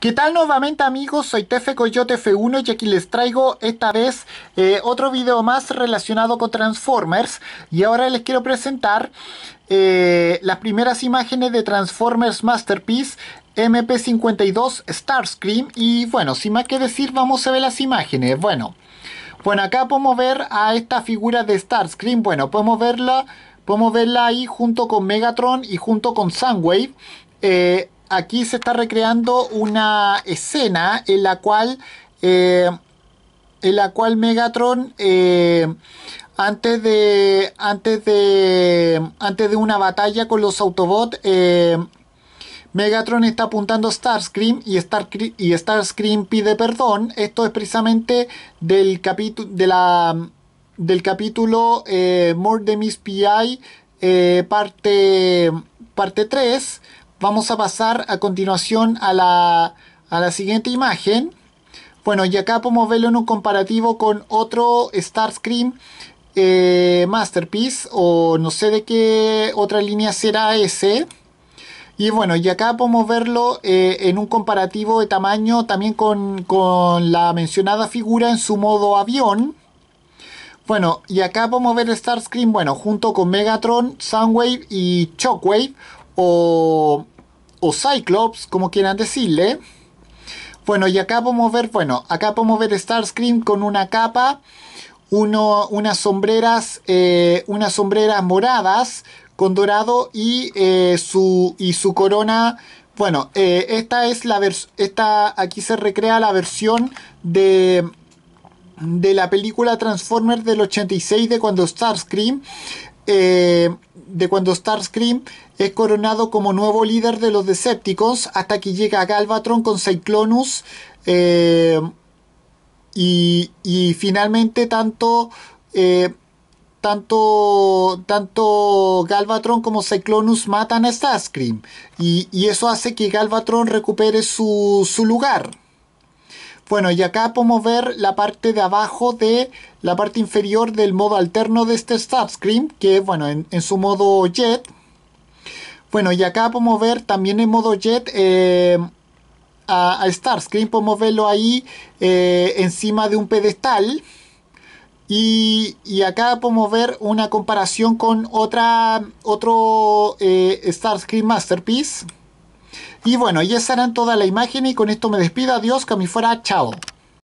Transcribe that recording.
¿Qué tal nuevamente amigos? Soy Tefe Coyote F1 y aquí les traigo esta vez eh, otro video más relacionado con Transformers y ahora les quiero presentar eh, las primeras imágenes de Transformers Masterpiece MP52 Starscream y bueno, sin más que decir vamos a ver las imágenes, bueno bueno acá podemos ver a esta figura de Starscream, bueno podemos verla podemos verla ahí junto con Megatron y junto con Sunwave eh, aquí se está recreando una escena en la cual, eh, en la cual Megatron eh, antes de antes de antes de una batalla con los Autobots eh, Megatron está apuntando a Starscream y, Starscream pide perdón. Esto es precisamente del capítulo de la del capítulo More Than Miss PI parte parte 3 Vamos a pasar a continuación a la, siguiente imagen. Bueno, y acá podemos verlo en un comparativo con otro Starscream eh, Masterpiece o no sé de qué otra línea será ese. Y bueno, y acá podemos verlo eh, en un comparativo de tamaño también con, con, la mencionada figura en su modo avión. Bueno, y acá podemos ver Starscream, bueno, junto con Megatron, Soundwave y Shockwave o o Cyclops, como quieran decirle. Bueno, y acá podemos ver, bueno, acá podemos ver Starscream con una capa, uno, unas sombreras, eh, unas sombreras moradas con dorado y, eh, su, y su corona. Bueno, eh, esta es la esta aquí se recrea la versión de de la película Transformers del 86 de cuando Starscream eh, de cuando Starscream es coronado como nuevo líder de los Decepticons hasta que llega Galvatron con Cyclonus eh, y, finalmente tanto eh, tanto, tanto Galvatron como Cyclonus matan a Starscream y, y eso hace que Galvatron recupere su, su lugar. Bueno, y acá podemos ver la parte de abajo de la parte inferior del modo alterno de este Starscream. que bueno, en, su modo jet. Bueno, y acá podemos ver también en modo jet eh, a, Starscream, podemos verlo ahí eh, encima de un pedestal. Y, acá podemos ver una comparación con otra, otro eh, Starscream Masterpiece. Y bueno, ya estarán toda la imagen y con esto me despido. Adiós, que a fuera. Chao.